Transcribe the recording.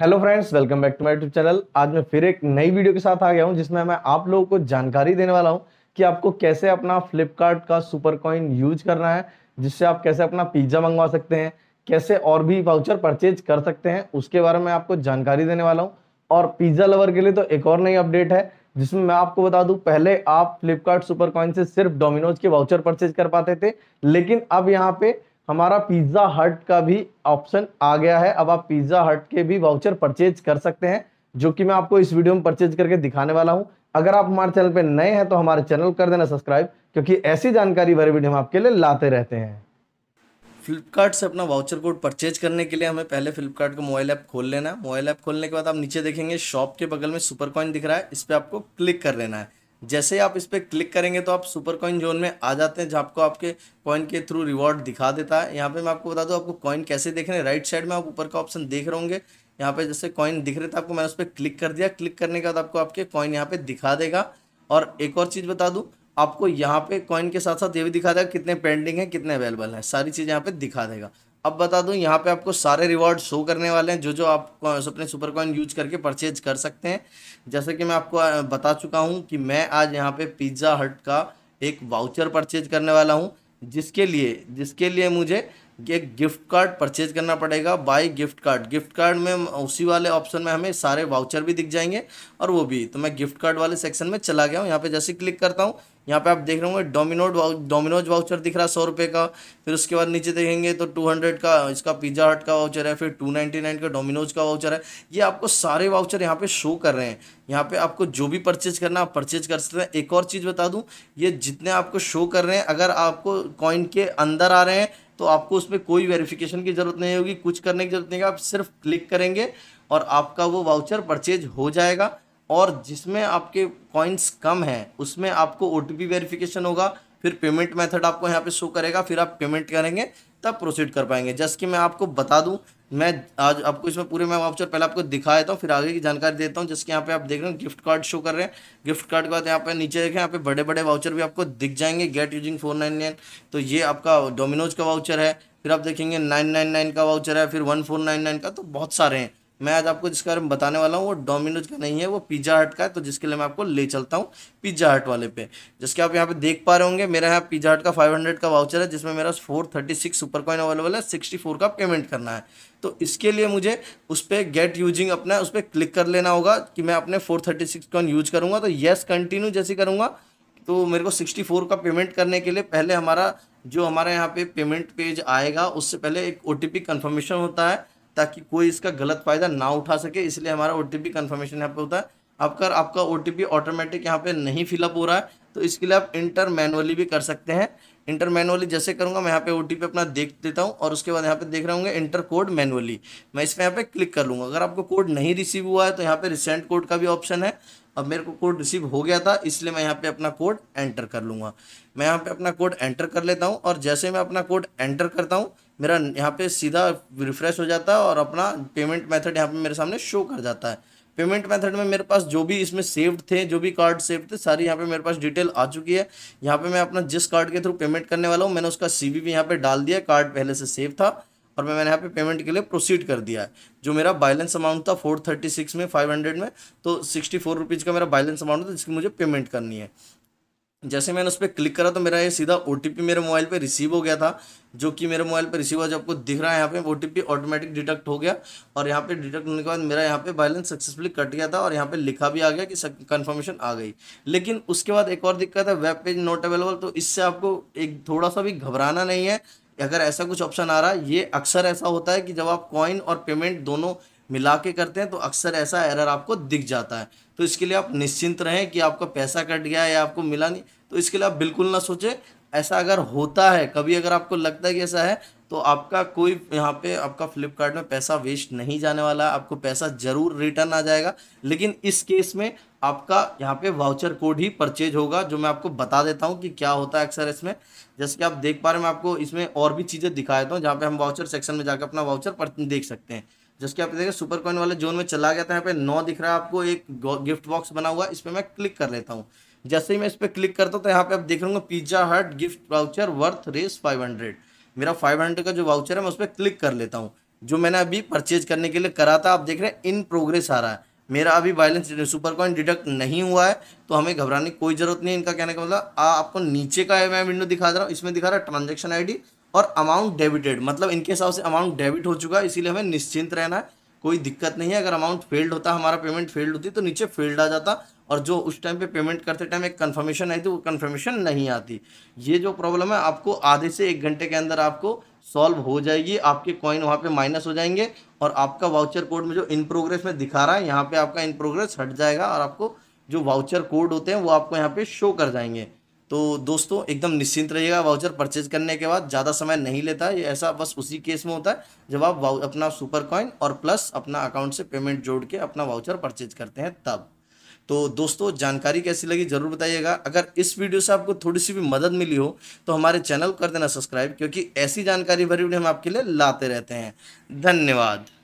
hello friends welcome back to my YouTube channel आज मैं फिर एक नई वीडियो के साथ आ गया हूं जिसमें मैं आप लोगों को जानकारी देने वाला हूं कि आपको कैसे अपना फ्लिपकार्ट का सुपर कॉइन यूज करना है जिससे आप कैसे अपना पिज्ज़ा मंगवा सकते हैं कैसे और भी वाउचर परचेज कर सकते हैं उसके बारे में आपको जानकारी देने वाला हूँ और पिज्ज़ा लवर के लिए तो एक और नई अपडेट है जिसमें मैं आपको बता दूं पहले आप फ्लिपकार्ट सुपर कॉइन से सिर्फ डोमिनोज के वाउचर परचेज कर पाते थे लेकिन अब यहाँ पे हमारा पिज़्ज़ा हट का भी ऑप्शन आ गया है अब आप पिज़्ज़ा हट के भी वाउचर परचेज कर सकते हैं जो कि मैं आपको इस वीडियो में परचेज करके दिखाने वाला हूँ अगर आप हमारे चैनल पर नए हैं तो हमारे चैनल कर देना सब्सक्राइब क्योंकि ऐसी जानकारी भरे वीडियो हम आपके लिए लाते रहते हैं फ्लिपकार्ट से अपना वाउचर कोड परचेज करने के लिए हमें पहले फ्लिपकार्ट का मोबाइल ऐप खोल लेना है मोबाइल ऐप खोलने के बाद आप नीचे देखेंगे शॉप के बगल में सुपर कॉइन दिख रहा है इस पर आपको क्लिक कर लेना है जैसे आप इस पर क्लिक करेंगे तो आप सुपर कॉइन जोन में आ जाते हैं जहाँ आपको आपके कॉइन के थ्रू रिवॉर्ड दिखा देता है यहाँ पे मैं आपको बता दूँ आपको कॉइन कैसे देख रहे हैं राइट साइड में आप ऊपर का ऑप्शन देख रहे होंगे यहाँ पे जैसे कॉइन दिख रहे थे आपको मैंने उस पर क्लिक कर दिया क्लिक करने के बाद आपको आपके कॉइन यहाँ पे दिखा देगा और एक और चीज़ बता दूँ आपको यहाँ पे कॉइन के साथ साथ ये भी दिखा देगा कितने पेंडिंग हैं कितने अवेलेबल हैं सारी चीज़ यहाँ पे दिखा देगा अब बता दूं यहाँ पे आपको सारे रिवॉर्ड शो करने वाले हैं जो जो आप अपने सुपर कॉइन यूज करके परचेज कर सकते हैं जैसे कि मैं आपको बता चुका हूँ कि मैं आज यहाँ पे पिज़्ज़ा हट का एक वाउचर परचेज करने वाला हूँ जिसके लिए जिसके लिए मुझे एक गिफ्ट कार्ड परचेज करना पड़ेगा buy gift card gift card में उसी वाले ऑप्शन में हमें सारे वाउचर भी दिख जाएंगे और वो भी तो मैं गिफ्ट कार्ड वाले सेक्शन में चला गया हूँ यहाँ पे जैसे क्लिक करता हूँ यहाँ पे आप देख रहे होंगे डोमिनोड डोमिनोज वाउचर दिख रहा है सौ रुपये का फिर उसके बाद नीचे देखेंगे तो टू हंड्रेड का इसका पिज़्ज़ा हट का वाउचर है फिर टू नाइन्टी नाइन का डोमिनोज का वाउचर है ये आपको सारे वाउचर यहाँ पे शो कर रहे हैं यहाँ पे आपको जो भी परचेज करना आप परचेज कर सकते हैं एक और चीज़ बता दूँ ये जितने आपको शो कर रहे हैं अगर आपको कॉइन के अंदर आ रहे हैं तो आपको उसमें कोई वेरिफिकेशन की ज़रूरत नहीं होगी कुछ करने की ज़रूरत नहीं होगी आप सिर्फ क्लिक करेंगे और आपका वो वाउचर परचेज हो जाएगा और जिसमें आपके कॉइन्स कम हैं उसमें आपको ओ टी वेरिफिकेशन होगा फिर पेमेंट मेथड आपको यहाँ पे शो करेगा फिर आप पेमेंट करेंगे तब प्रोसीड कर पाएंगे जस्ट कि मैं आपको बता दूँ मैं आज आपको इसमें पूरे मैं वाउचर पहले आपको दिखा देता हूँ फिर आगे की जानकारी देता हूँ जिसके यहाँ पे आप देख रहे हैं गिफ्ट कार्ड शो कर रहे हैं गिफ्ट कार्ड के बाद यहाँ पे नीचे देखें यहाँ पे बड़े बड़े वाउचर भी आपको दिख जाएंगे get using four nine nine तो ये आपका डोमिनोज का वाउचर है फिर आप देखेंगे नाइन नाइन नाइन का वाउचर है फिर वन फोर नाइन नाइन का तो बहुत सारे हैं मैं आज आपको जिसके बारे में बताने वाला हूँ वो डोमिनोज का नहीं है वो पिज्ज़ा हट का है तो जिसके लिए मैं आपको ले चलता हूँ पिज्ज़ा हट वाले पे जिसके आप यहाँ पे देख पा रहे होंगे मेरे यहाँ पिज्ज़ा हट का फाइव हंड्रेड का वाउचर है जिसमें मेरा four thirty six super coin available है सिक्सटी फोर का पेमेंट करना है तो इसके लिए मुझे उस पर गेट यूजिंग अपना उस पर क्लिक कर लेना होगा कि मैं अपने four thirty six coin use करूँगा तो येस कंटिन्यू जैसे करूँगा तो मेरे को सिक्सटी फोर का पेमेंट करने के लिए पहले हमारा जो हमारे यहाँ पे पेमेंट पेज आएगा उससे पहले एक ओ टी पी कन्फर्मेशन होता है ताकि कोई इसका गलत फ़ायदा ना उठा सके इसलिए हमारा ओ टी पी कन्फर्मेशन यहाँ पर होता है आपका आपका ओ टी पी ऑटोमेटिक यहाँ पर नहीं फिलअप हो रहा है तो इसके लिए आप इंटर मैनुअली भी कर सकते हैं इंटर मैनुअली जैसे करूँगा मैं यहाँ पे ओ टी पी अपना देख देता हूँ और उसके बाद यहाँ पे देख रहा हूँ इंटर कोड मैनुअली मैं इस पर यहाँ पे क्लिक कर लूँगा अगर आपको कोड नहीं रिसीव हुआ है तो यहाँ पे रिसेंट कोड का भी ऑप्शन है अब मेरे को कोड रिसीव हो गया था इसलिए मैं यहाँ पे अपना कोड एंटर कर लूँगा मैं यहाँ पे अपना कोड एंटर कर लेता हूँ और जैसे मैं अपना कोड एंटर करता हूँ मेरा यहाँ पे सीधा रिफ्रेश हो जाता है और अपना पेमेंट मेथड यहाँ पे मेरे सामने शो कर जाता है पेमेंट मेथड में मेरे पास जो भी इसमें सेव्ड थे जो भी कार्ड सेव्ड थे सारी यहाँ पे मेरे पास डिटेल आ चुकी है यहाँ पे मैं अपना जिस कार्ड के थ्रू पेमेंट करने वाला हूँ मैंने उसका सी भी यहाँ पे डाल दिया कार्ड पहले से सेव था और मैं मैंने यहाँ पे पेमेंट के लिए प्रोसीड कर दिया है जो मेरा बैलेंस अमाउंट था फोर थर्टी सिक्स में फाइव हंड्रेड में तो सिक्सटी फोर रुपीज़ का मेरा बैलेंस अमाउंट था जिसकी मुझे पेमेंट करनी है जैसे मैंने उस पर क्लिक करा तो मेरा ये सीधा ओ मेरे मोबाइल पे रिसीव हो गया था जो कि मेरे मोबाइल पे रिसीव हुआ जो आपको दिख रहा है यहाँ पे ओ ऑटोमेटिक डिडक्ट हो गया और यहाँ पे डिटेक्ट होने के बाद मेरा यहाँ पे बैलेंस सक्सेसफुली कट गया था और यहाँ पे लिखा भी आ गया कि कंफर्मेशन आ गई लेकिन उसके बाद एक और दिक्कत है वेब पेज नॉट अवेलेबल तो इससे आपको एक थोड़ा सा भी घबराना नहीं है अगर ऐसा कुछ ऑप्शन आ रहा है ये अक्सर ऐसा होता है कि जब आप कॉइन और पेमेंट दोनों मिला के करते हैं तो अक्सर ऐसा एरर आपको दिख जाता है तो इसके लिए आप निश्चिंत रहें कि आपका पैसा कट गया या आपको मिला नहीं तो इसके लिए आप बिल्कुल ना सोचें ऐसा अगर होता है कभी अगर आपको लगता है कि ऐसा है तो आपका कोई यहाँ पे आपका फ्लिपकार्ट में पैसा वेस्ट नहीं जाने वाला है आपको पैसा ज़रूर रिटर्न आ जाएगा लेकिन इस केस में आपका यहाँ पे वाउचर कोड ही परचेज होगा जो मैं आपको बता देता हूँ कि क्या होता है अक्सर इसमें जैसे कि आप देख पा रहे हैं मैं आपको इसमें और भी चीज़ें दिखा देता हूँ जहाँ पर हम वाउचर सेक्शन में जाकर अपना वाउचर देख सकते हैं जिसके आप देखें सुपर कॉइन वाले जोन में चला गया था यहाँ पे नौ दिख रहा है आपको एक गिफ्ट बॉक्स बना हुआ है इस पर मैं क्लिक कर लेता हूँ जैसे ही मैं इस पर क्लिक करता हूँ तो यहाँ पे आप देख लूँगा Pizza Hut gift voucher worth rs five hundred मेरा फाइव हंड्रेड का जो वाउचर है मैं उस पर क्लिक कर लेता हूँ जो मैंने अभी परचेज करने के लिए करा था आप देख रहे हैं इन प्रोग्रेस आ रहा है मेरा अभी बैलेंस सुपर कॉइन डिडक्ट नहीं हुआ है तो हमें घबराने की कोई ज़रूरत नहीं है इनका कहने का मतलब आपको नीचे का मैं विंडो दिखा दे रहा हूँ इसमें दिखा रहा है ट्रांजेक्शन आई और अमाउंट डेबिटेड मतलब इनके हिसाब से अमाउंट डेबिट हो चुका है इसीलिए हमें निश्चिंत रहना है कोई दिक्कत नहीं है अगर अमाउंट फेल्ड होता हमारा पेमेंट फेल्ड होती तो नीचे फेल्ड आ जाता और जो उस टाइम पे पेमेंट करते टाइम एक कन्फर्मेशन आई थी वो कन्फर्मेशन नहीं आती ये जो प्रॉब्लम है आपको आधे से एक घंटे के अंदर आपको सॉल्व हो जाएगी आपके कॉइन वहाँ पे माइनस हो जाएंगे और आपका वाउचर कोड में जो इन प्रोग्रेस में दिखा रहा है यहाँ पर आपका इन प्रोग्रेस हट जाएगा और आपको जो वाउचर कोड होते हैं वो आपको यहाँ पर शो कर जाएंगे तो दोस्तों एकदम निश्चिंत रहिएगा वाउचर परचेज करने के बाद ज़्यादा समय नहीं लेता है ऐसा बस उसी केस में होता है जब आप अपना सुपर कॉइन और प्लस अपना अकाउंट से पेमेंट जोड़ के अपना वाउचर परचेज करते हैं तब तो दोस्तों जानकारी कैसी लगी जरूर बताइएगा अगर इस वीडियो से आपको थोड़ी सी भी मदद मिली हो तो हमारे चैनल कर देना सब्सक्राइब क्योंकि ऐसी जानकारी भरी वीडियो हम आपके लिए लाते रहते हैं धन्यवाद